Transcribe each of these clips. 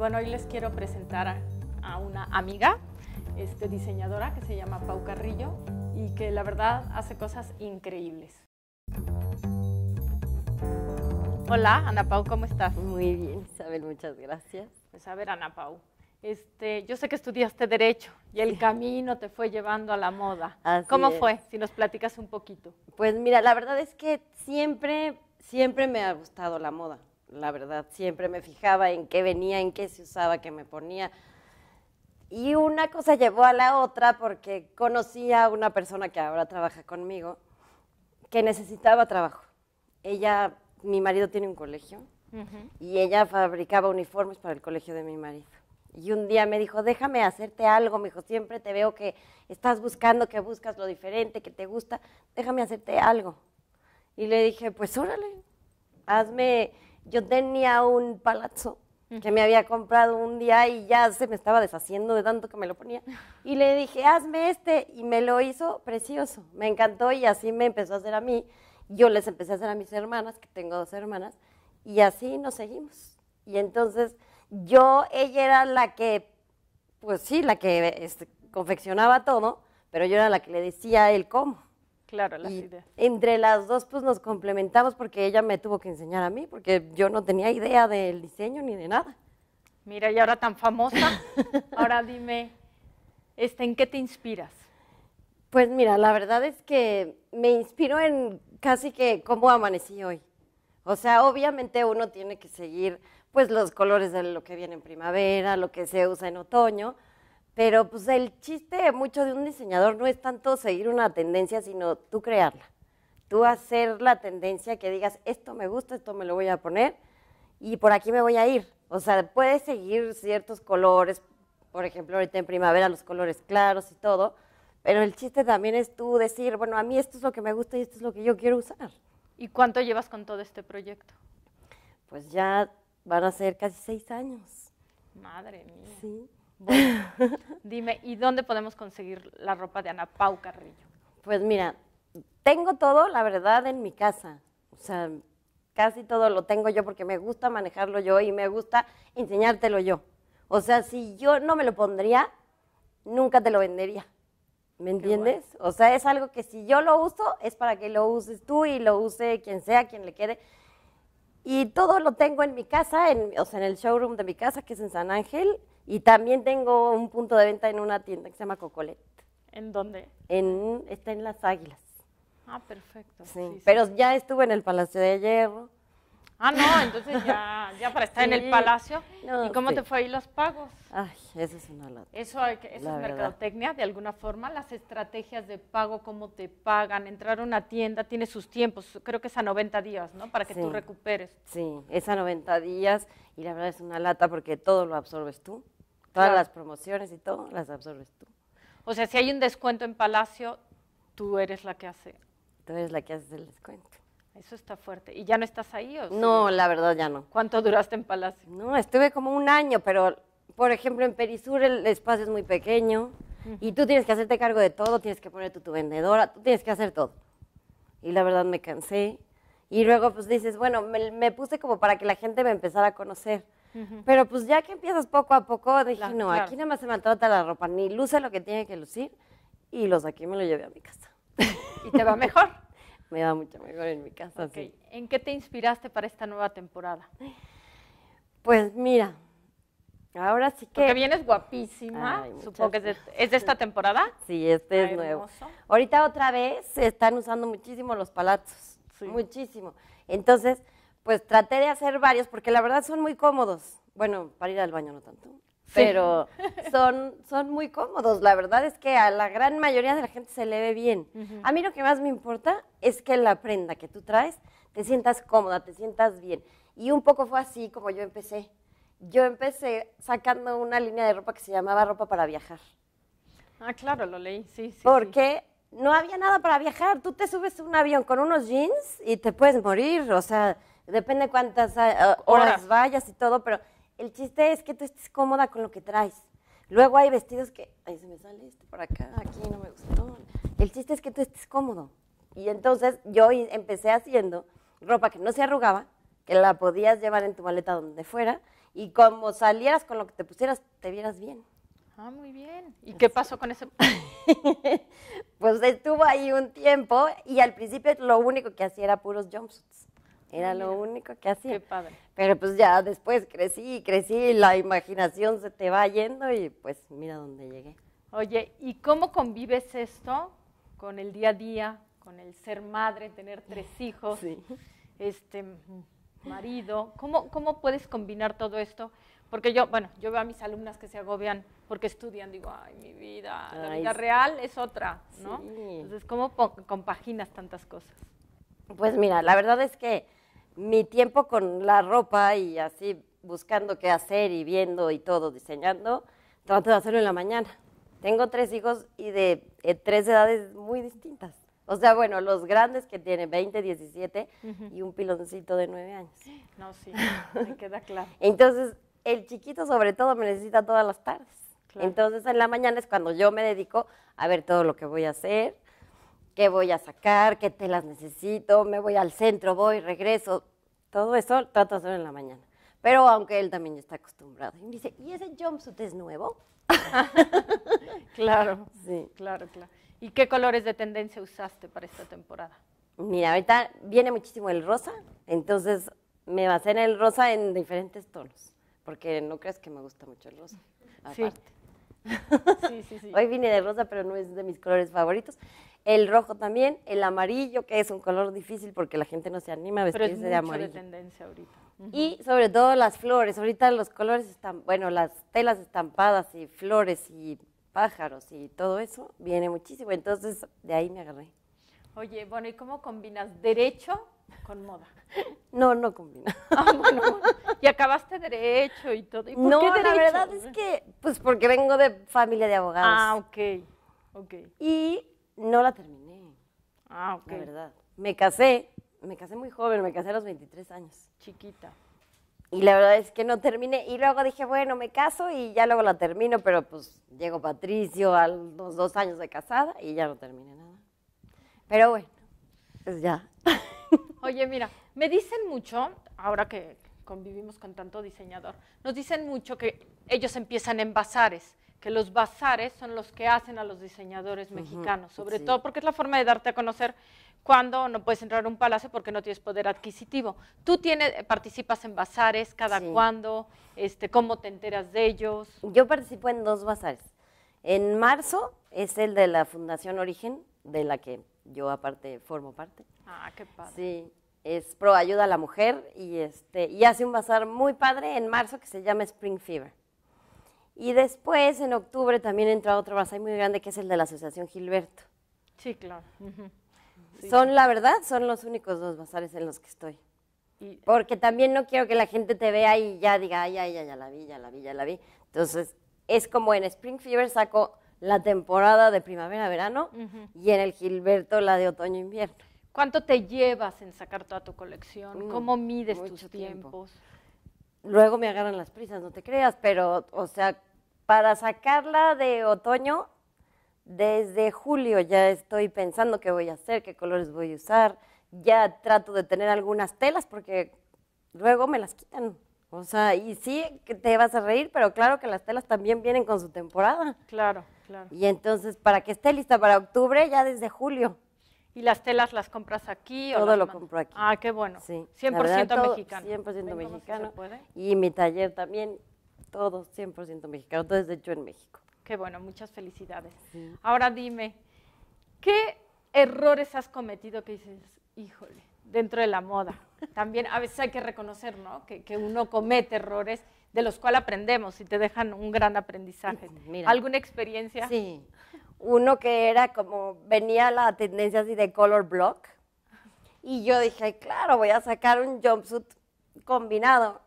bueno, hoy les quiero presentar a, una amiga, este, diseñadora que se llama Pau Carrillo y que la verdad hace cosas increíbles. Hola, Ana Pau, ¿cómo estás? Muy bien, Isabel, muchas gracias. Pues a ver, Ana Pau, este, yo sé que estudiaste Derecho y el camino te fue llevando a la moda. ¿Cómo fue? Si nos platicas un poquito. Pues mira, la verdad es que siempre, siempre me ha gustado la moda la verdad, siempre me fijaba en qué venía, en qué se usaba, qué me ponía. Y una cosa llevó a la otra porque conocí a una persona que ahora trabaja conmigo que necesitaba trabajo. Ella, mi marido tiene un colegio y ella fabricaba uniformes para el colegio de mi marido. Y un día me dijo, déjame hacerte algo, me dijo, siempre te veo que estás buscando, que buscas lo diferente, que te gusta, déjame hacerte algo. Y le dije, pues órale, hazme yo tenía un palazzo que me había comprado un día y ya se me estaba deshaciendo de tanto que me lo ponía. Y le dije, hazme este, y me lo hizo precioso, me encantó y así me empezó a hacer a mí. Yo les empecé a hacer a mis hermanas, que tengo dos hermanas, y así nos seguimos. Y entonces yo, ella era la que, pues sí, la que este, confeccionaba todo, pero yo era la que le decía el cómo. Claro, las ideas. Entre las dos, pues nos complementamos porque ella me tuvo que enseñar a mí, porque yo no tenía idea del diseño ni de nada. Mira, y ahora tan famosa, ahora dime, este, ¿en qué te inspiras? Pues mira, la verdad es que me inspiro en casi que cómo amanecí hoy. O sea, obviamente uno tiene que seguir pues los colores de lo que viene en primavera, lo que se usa en otoño, pero pues el chiste mucho de un diseñador no es tanto seguir una tendencia, sino tú crearla. Tú hacer la tendencia que digas, esto me gusta, esto me lo voy a poner y por aquí me voy a ir. O sea, puedes seguir ciertos colores, por ejemplo, ahorita en primavera los colores claros y todo, pero el chiste también es tú decir, bueno, a mí esto es lo que me gusta y esto es lo que yo quiero usar. ¿Y cuánto llevas con todo este proyecto? Pues ya van a ser casi seis años. Madre mía. Sí. dime, ¿y dónde podemos conseguir la ropa de Ana Pau Carrillo? Pues mira, tengo todo, la verdad, en mi casa. O sea, casi todo lo tengo yo porque me gusta manejarlo yo y me gusta enseñártelo yo. O sea, si yo no me lo pondría, nunca te lo vendería. ¿Me entiendes? O sea, es algo que si yo lo uso, es para que lo uses tú y lo use quien sea, quien le quede. Y todo lo tengo en mi casa, o sea, en el showroom de mi casa, que es en San Ángel. Y también tengo un punto de venta en una tienda que se llama Cocolet. ¿En dónde? está en Las Águilas. Ah, perfecto. sí. pero ya estuve en el Palacio de Hierro, Ah, no, entonces ya, ya para estar en el palacio. ¿Y cómo te fue ahí los pagos? Ay, eso es una lata. Eso, es mercadotecnia, de alguna forma, las estrategias de pago, cómo te pagan, entrar a una tienda, tiene sus tiempos, creo que es a 90 días, ¿no? Para que tú recuperes. Sí, es a 90 días y la verdad es una lata porque todo lo absorbes tú, todas las promociones y todo las absorbes tú. O sea, si hay un descuento en Palacio, tú eres la que hace. Tú eres la que hace el descuento. Eso está fuerte. ¿Y ya no estás ahí? O no, la verdad ya no. ¿Cuánto duraste en Palacio? No, estuve como un año, pero por ejemplo en Perisur el espacio es muy pequeño y tú tienes que hacerte cargo de todo, tienes que poner tu, tu vendedora, tú tienes que hacer todo. Y la verdad me cansé. Y luego pues dices, bueno, me, puse como para que la gente me empezara a conocer. Pero pues ya que empiezas poco a poco, dije, no, aquí nada más se trata la ropa, ni luce lo que tiene que lucir. Y los de aquí me lo llevé a mi casa. ¿Y te va mejor? me da mucho mejor en mi casa. Sí. ¿En qué te inspiraste para esta nueva temporada? Pues mira, ahora sí que... Porque vienes guapísima, supongo que es de, esta temporada. Sí, este es nuevo. Ahorita otra vez se están usando muchísimo los palazos, muchísimo. Entonces, pues traté de hacer varios, porque la verdad son muy cómodos. Bueno, para ir al baño no tanto pero son, son muy cómodos. La verdad es que a la gran mayoría de la gente se le ve bien. A mí lo que más me importa es que la prenda que tú traes te sientas cómoda, te sientas bien. Y un poco fue así como yo empecé. Yo empecé sacando una línea de ropa que se llamaba ropa para viajar. Ah, claro, lo leí, sí, sí. Porque no había nada para viajar. Tú te subes a un avión con unos jeans y te puedes morir. O sea, depende cuántas eh, eh, horas. vayas y todo, pero el chiste es que tú estés cómoda con lo que traes. Luego hay vestidos que, ahí se me sale este por acá, aquí no me gustó. El chiste es que tú estés cómodo. Y entonces yo empecé haciendo ropa que no se arrugaba, que la podías llevar en tu maleta donde fuera, y como salieras con lo que te pusieras, te vieras bien. Ah, muy bien. ¿Y qué pasó con ese? pues estuvo ahí un tiempo y al principio lo único que hacía era puros jumpsuits. Era lo único que hacía. Qué padre. Pero pues ya después crecí y crecí la imaginación se te va yendo y pues mira dónde llegué. Oye, ¿y cómo convives esto con el día a día, con el ser madre, tener tres hijos, este marido? ¿Cómo, ¿Cómo puedes combinar todo esto? Porque yo, bueno, yo veo a mis alumnas que se agobian porque estudian, digo, ay, mi vida, la vida real es otra, ¿no? Entonces, ¿cómo compaginas tantas cosas? Pues mira, la verdad es que mi tiempo con la ropa y así buscando qué hacer y viendo y todo, diseñando, trato de hacerlo en la mañana. Tengo tres hijos y de eh, tres edades muy distintas. O sea, bueno, los grandes que tienen 20, 17 y un piloncito de 9 años. No, sí, me queda claro. Entonces, el chiquito sobre todo me necesita todas las tardes. Entonces, en la mañana es cuando yo me dedico a ver todo lo que voy a hacer, qué voy a sacar, qué telas necesito, me voy al centro, voy, regreso, todo eso trato de hacer en la mañana. Pero aunque él también ya está acostumbrado. Y me dice, ¿y ese jumpsuit es nuevo? claro, sí. claro, claro. ¿Y qué colores de tendencia usaste para esta temporada? Mira, ahorita viene muchísimo el rosa, entonces me a en el rosa en diferentes tonos, porque no crees que me gusta mucho el rosa. Aparte. Hoy vine de rosa, pero no es de mis colores favoritos. El rojo también, el amarillo, que es un color difícil porque la gente no se anima a vestirse es de tendencia ahorita. Y sobre todo las flores. Ahorita los colores están, bueno, las telas estampadas y flores y pájaros y todo eso viene muchísimo. Entonces, de ahí me agarré. Oye, bueno, ¿y cómo combinas derecho con moda? No, no combina. Ah, bueno, y acabaste derecho y todo. por no, qué derecho? la verdad es que, pues porque vengo de familia de abogados. Ah, ok, ok. Y no la terminé. Ah, ok. La verdad. Me casé, me casé muy joven, me casé a los 23 años. Chiquita. Y la verdad es que no terminé. Y luego dije, bueno, me caso y ya luego la termino, pero pues llego Patricio a los dos años de casada y ya no terminé nada. Pero bueno, pues ya. Oye, mira, me dicen mucho, ahora que convivimos con tanto diseñador, nos dicen mucho que ellos empiezan en bazares, que los bazares son los que hacen a los diseñadores mexicanos, sobre todo porque es la forma de darte a conocer cuando no puedes entrar a un palacio porque no tienes poder adquisitivo. Tú tienes, participas en bazares, cada cuando, cuándo, este, cómo te enteras de ellos. Yo participo en dos bazares. En marzo es el de la Fundación Origen, de la que yo aparte formo parte. Ah, qué padre. Sí, es Pro Ayuda a la Mujer y, este, y hace un bazar muy padre en marzo que se llama Spring Fever. Y después, en octubre, también entra otro bazar muy grande que es el de la Asociación Gilberto. Sí, claro. Son, la verdad, son los únicos dos bazares en los que estoy. Porque también no quiero que la gente te vea y ya diga, ay, ay, ya, ya la vi, ya la vi, ya la vi. Entonces, es como en Spring Fever saco la temporada de primavera-verano y en el Gilberto la de otoño-invierno. ¿Cuánto te llevas en sacar toda tu colección? Mm, ¿Cómo mides tus tiempos? Luego me agarran las prisas, no te creas, pero, o sea, para sacarla de otoño, desde julio ya estoy pensando qué voy a hacer, qué colores voy a usar, ya trato de tener algunas telas porque luego me las quitan. O sea, y sí que te vas a reír, pero claro que las telas también vienen con su temporada. Claro. Y entonces, para que esté lista para octubre, ya desde julio. ¿Y las telas las compras aquí? Todo lo compro aquí. Ah, qué bueno. Sí. 100% mexicano. 100% pues, mexicano. Y mi taller también, todo 100% mexicano, todo es hecho en México. Qué bueno, muchas felicidades. Ahora dime, ¿qué errores has cometido que dices, híjole, dentro de la moda? También a veces hay que reconocer, ¿no? que uno comete errores de los cuales aprendemos y te dejan un gran aprendizaje. ¿Alguna experiencia? Sí, uno que era como, venía la tendencia así de color block y yo dije, claro, voy a sacar un jumpsuit combinado.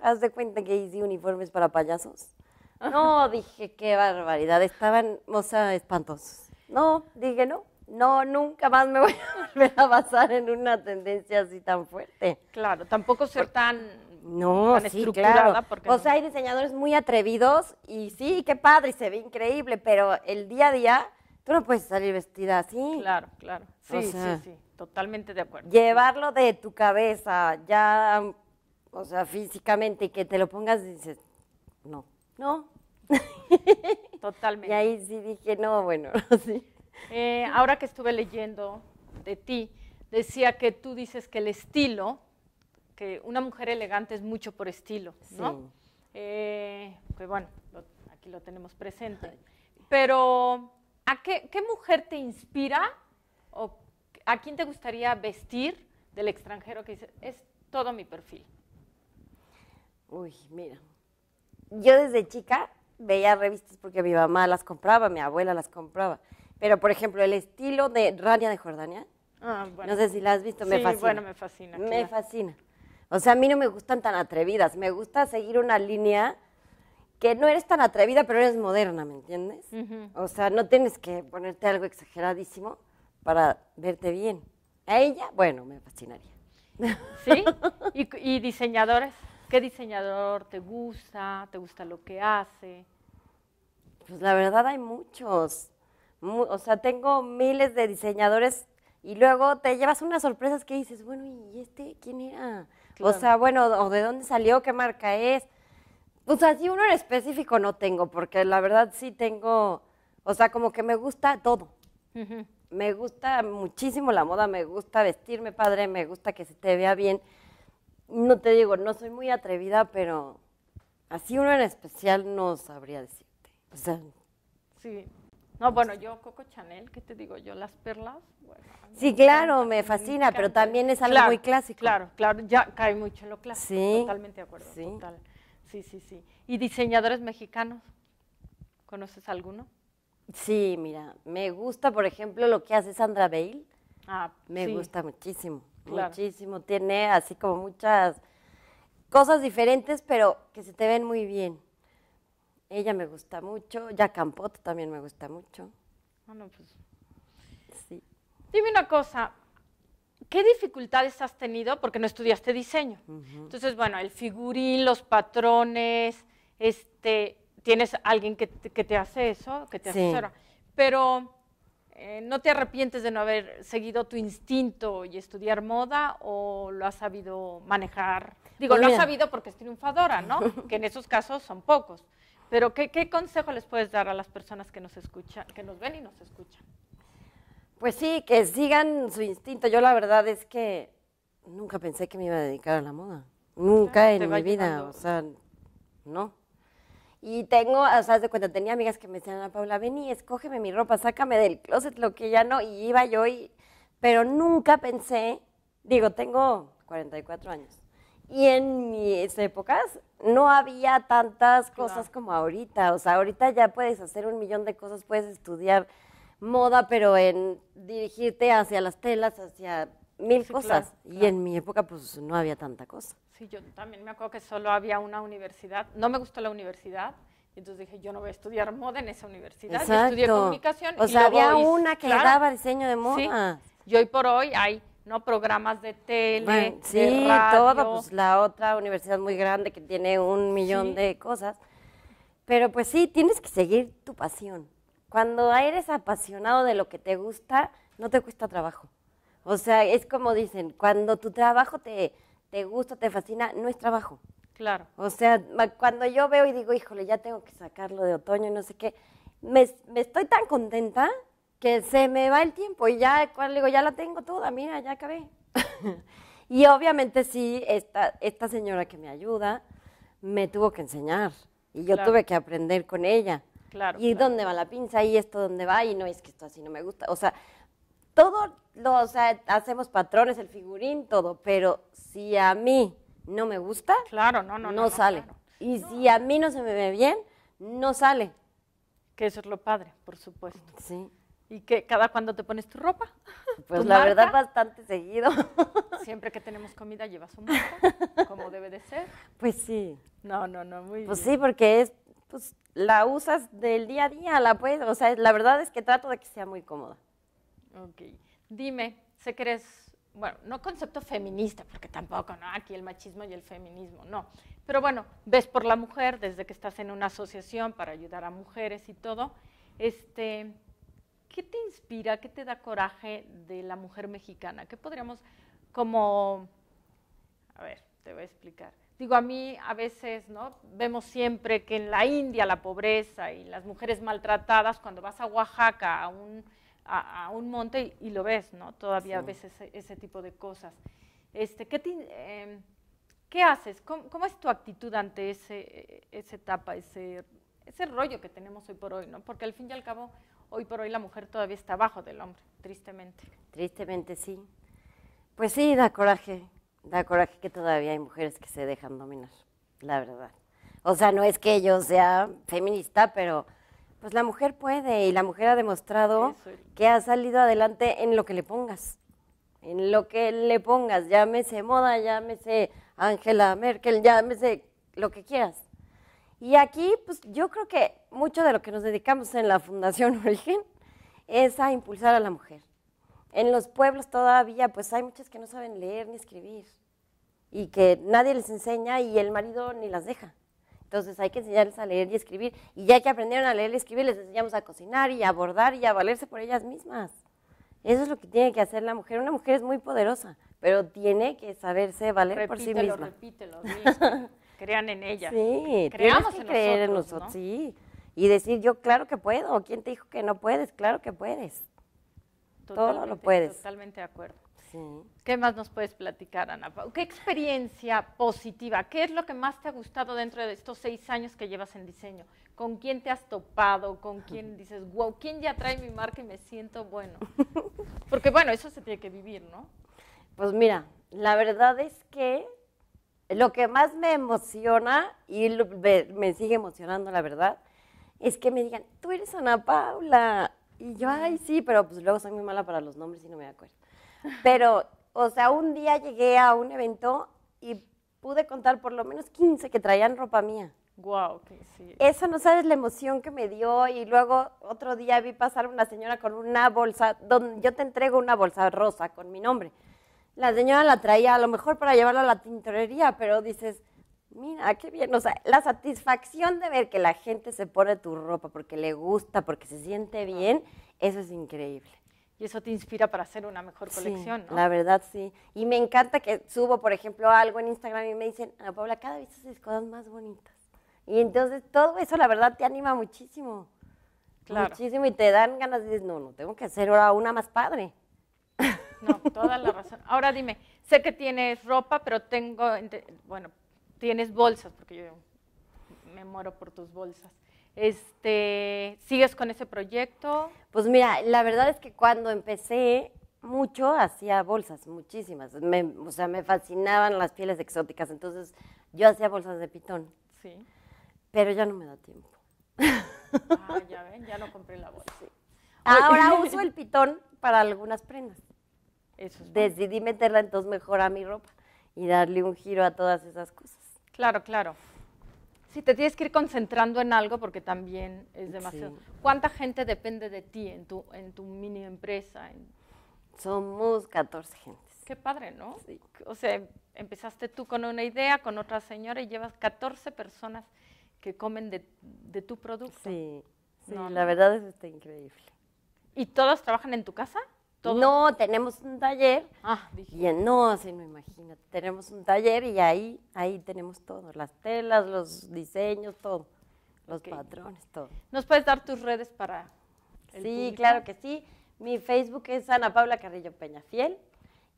Haz de cuenta que hice uniformes para payasos. No, dije, qué barbaridad, estaban, o sea, espantosos. No, dije, no, no, nunca más me voy a volver a basar en una tendencia así tan fuerte. Claro, tampoco ser tan no, sí, Claro. o sea, hay diseñadores muy atrevidos y sí, qué padre, y se ve increíble, pero el día a día tú no puedes salir vestida así. Claro, claro. Sí, sí, sí, totalmente de acuerdo. Llevarlo de tu cabeza ya, o sea, físicamente, y que te lo pongas y dices, no, no. Totalmente. Y ahí sí dije, no, bueno, sí. Eh, ahora que estuve leyendo de ti, decía que tú dices que el estilo una mujer elegante es mucho por estilo, ¿no? Eh, pues bueno, aquí lo tenemos presente. Pero, ¿a qué, mujer te inspira o a quién te gustaría vestir del extranjero que dice, es todo mi perfil? Uy, mira, yo desde chica veía revistas porque mi mamá las compraba, mi abuela las compraba. Pero, por ejemplo, el estilo de Rania de Jordania, ah, no sé si la has visto, me sí, fascina. bueno, me fascina. Me fascina. O sea, a mí no me gustan tan atrevidas, me gusta seguir una línea que no eres tan atrevida, pero eres moderna, ¿me entiendes? O sea, no tienes que ponerte algo exageradísimo para verte bien. A ella, bueno, me fascinaría. ¿Sí? ¿Y, diseñadores? ¿Qué diseñador te gusta? ¿Te gusta lo que hace? Pues la verdad hay muchos. o sea, tengo miles de diseñadores y luego te llevas unas sorpresas que dices, bueno, ¿y este quién era? O sea, bueno, o de dónde salió, qué marca es. O sea, uno en específico no tengo, porque la verdad sí tengo, o sea, como que me gusta todo. Me gusta muchísimo la moda, me gusta vestirme padre, me gusta que se te vea bien. No te digo, no soy muy atrevida, pero así uno en especial no sabría decirte. O sea, sí. No, bueno, yo Coco Chanel, ¿qué te digo? Yo las perlas. Bueno, sí, claro, me fascina, pero también es algo muy clásico. Claro, claro, ya cae mucho en lo clásico. Sí, totalmente de acuerdo. Sí. Total. sí, sí, sí. ¿Y diseñadores mexicanos? ¿Conoces alguno? Sí, mira, me gusta, por ejemplo, lo que hace Sandra Bale. Ah, me gusta muchísimo, muchísimo. Tiene así como muchas cosas diferentes, pero que se te ven muy bien. Ella me gusta mucho, ya Campot también me gusta mucho. Bueno, ah, pues. Sí. Dime una cosa, ¿qué dificultades has tenido? Porque no estudiaste diseño. Entonces, bueno, el figurín, los patrones, este, tienes alguien que, te hace eso, que te asesora. Pero, eh, ¿no te arrepientes de no haber seguido tu instinto y estudiar moda o lo has sabido manejar? Digo, pues lo has sabido porque es triunfadora, ¿no? que en esos casos son pocos. Pero ¿qué, consejo les puedes dar a las personas que nos escuchan, que nos ven y nos escuchan? Pues sí, que sigan su instinto. Yo la verdad es que nunca pensé que me iba a dedicar a la moda. Nunca en mi vida, o sea, no. Y tengo, o de cuenta, tenía amigas que me decían, a Paula, ven y escógeme mi ropa, sácame del closet lo que ya no, y iba yo, y, pero nunca pensé, digo, tengo 44 años. Y en mis épocas no había tantas cosas como ahorita. O sea, ahorita ya puedes hacer un millón de cosas, puedes estudiar moda, pero en dirigirte hacia las telas, hacia mil cosas. Y en mi época, pues no había tanta cosa. Sí, yo también me acuerdo que solo había una universidad. No me gustó la universidad. entonces dije, yo no voy a estudiar moda en esa universidad. estudié comunicación. O y había una que daba diseño de moda. Sí, y hoy por hoy hay ¿no? Programas de tele, sí, todo, pues la otra universidad muy grande que tiene un millón de cosas. Pero pues sí, tienes que seguir tu pasión. Cuando eres apasionado de lo que te gusta, no te cuesta trabajo. O sea, es como dicen, cuando tu trabajo te, te gusta, te fascina, no es trabajo. Claro. O sea, cuando yo veo y digo, híjole, ya tengo que sacarlo de otoño y no sé qué, me, me estoy tan contenta que se me va el tiempo y ya, cuando digo, ya la tengo toda, mira, ya acabé. y obviamente sí, esta, esta señora que me ayuda me tuvo que enseñar y yo tuve que aprender con ella. Claro, y dónde va la pinza y esto dónde va y no es que esto así no me gusta. O sea, todo lo, o sea, hacemos patrones, el figurín, todo, pero si a mí no me gusta, claro, no, no, no, no sale. Y si a mí no se me ve bien, no sale. Que eso es lo padre, por supuesto. Sí. ¿Y que cada cuando te pones tu ropa? Pues la verdad bastante seguido. Siempre que tenemos comida llevas un marco? como debe de ser. Pues sí. No, no, no, muy Pues sí, porque es, pues la usas del día a día, la puedes, o sea, la verdad es que trato de que sea muy cómoda. Ok. Dime, sé que eres, bueno, no concepto feminista, porque tampoco, ¿no? Aquí el machismo y el feminismo, no. Pero bueno, ves por la mujer desde que estás en una asociación para ayudar a mujeres y todo. Este, ¿qué te inspira, qué te da coraje de la mujer mexicana? ¿Qué podríamos como, a ver, te voy a explicar. Digo, a mí a veces, ¿no? Vemos siempre que en la India la pobreza y las mujeres maltratadas, cuando vas a Oaxaca, a un, a, un monte, y, lo ves, ¿no? Todavía a ves ese, tipo de cosas. Este, ¿qué, em, ¿Qué haces? ¿Cómo, ¿Cómo, es tu actitud ante ese, esa etapa, ese, ese rollo que tenemos hoy por hoy, ¿no? Porque al fin y al cabo, hoy por hoy la mujer todavía está abajo del hombre, tristemente. Tristemente, sí. Pues sí, da coraje, da coraje que todavía hay mujeres que se dejan dominar, la verdad. O sea, no es que yo sea feminista, pero pues la mujer puede y la mujer ha demostrado que ha salido adelante en lo que le pongas. En lo que le pongas, llámese moda, llámese Ángela Merkel, llámese lo que quieras. Y aquí, pues yo creo que mucho de lo que nos dedicamos en la Fundación Origen es a impulsar a la mujer. En los pueblos todavía, pues hay muchas que no saben leer ni escribir y que nadie les enseña y el marido ni las deja. Entonces hay que enseñarles a leer y escribir. Y ya que aprendieron a leer y escribir, les enseñamos a cocinar y a bordar y a valerse por ellas mismas. Eso es lo que tiene que hacer la mujer. Una mujer es muy poderosa, pero tiene que saberse valer por sí misma. Repítelo, repítelo. crean en ella. Sí, creamos que en creer en nosotros, sí. Y decir yo, claro que puedo. ¿Quién te dijo que no puedes? Claro que puedes. Totalmente, Todo lo puedes. Totalmente de acuerdo. ¿Qué más nos puedes platicar, Ana? ¿Qué experiencia positiva? ¿Qué es lo que más te ha gustado dentro de estos seis años que llevas en diseño? ¿Con quién te has topado? ¿Con quién dices, wow, quién ya trae mi marca y me siento bueno? Porque bueno, eso se tiene que vivir, ¿no? Pues mira, la verdad es que lo que más me emociona, y me sigue emocionando, la verdad, es que me digan, tú eres Ana Paula. Y yo, ay, sí, pero pues luego soy muy mala para los nombres y no me acuerdo. Pero, o sea, un día llegué a un evento y pude contar por lo menos 15 que traían ropa mía. Wow, que sí. Eso no sabes la emoción que me dio y luego otro día vi pasar una señora con una bolsa, donde yo te entrego una bolsa rosa con mi nombre la señora la traía a lo mejor para llevarla a la tintorería, pero dices, mira, qué bien, o sea, la satisfacción de ver que la gente se pone tu ropa porque le gusta, porque se siente bien, eso es increíble. Y eso te inspira para hacer una mejor colección, ¿no? La verdad, sí. Y me encanta que subo, por ejemplo, algo en Instagram y me dicen, Ana Paula, cada vez haces cosas más bonitas. Y entonces todo eso, la verdad, te anima muchísimo. Muchísimo y te dan ganas de no, no, tengo que hacer ahora una más padre. No, toda la razón. Ahora dime, sé que tienes ropa, pero tengo, bueno, tienes bolsas, porque yo me muero por tus bolsas. Este, ¿Sigues con ese proyecto? Pues mira, la verdad es que cuando empecé mucho hacía bolsas, muchísimas. o sea, me fascinaban las pieles exóticas, entonces yo hacía bolsas de pitón. Sí. Pero ya no me da tiempo. Ah, ya ven, ya no compré la bolsa. Ahora uso el pitón para algunas prendas. Decidí meterla entonces mejor a mi ropa y darle un giro a todas esas cosas. Claro, claro. Sí, te tienes que ir concentrando en algo porque también es demasiado. ¿Cuánta gente depende de ti en tu, en tu mini empresa? Somos 14 gentes. Qué padre, ¿no? O sea, empezaste tú con una idea, con otra señora y llevas 14 personas que comen de, tu producto. Sí, sí la verdad es que está increíble. ¿Y todos trabajan en tu casa? No, tenemos un taller. Ah, dije. no, así no imagínate. Tenemos un taller y ahí, ahí tenemos todo, las telas, los diseños, todo, los patrones, todo. ¿Nos puedes dar tus redes para Sí, claro que sí. Mi Facebook es Ana Paula Carrillo Peña Fiel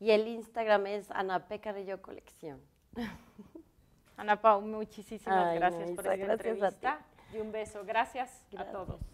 y el Instagram es Ana P. Carrillo Colección. Ana Paula, muchísimas gracias por esta entrevista. Y un beso. gracias. a todos.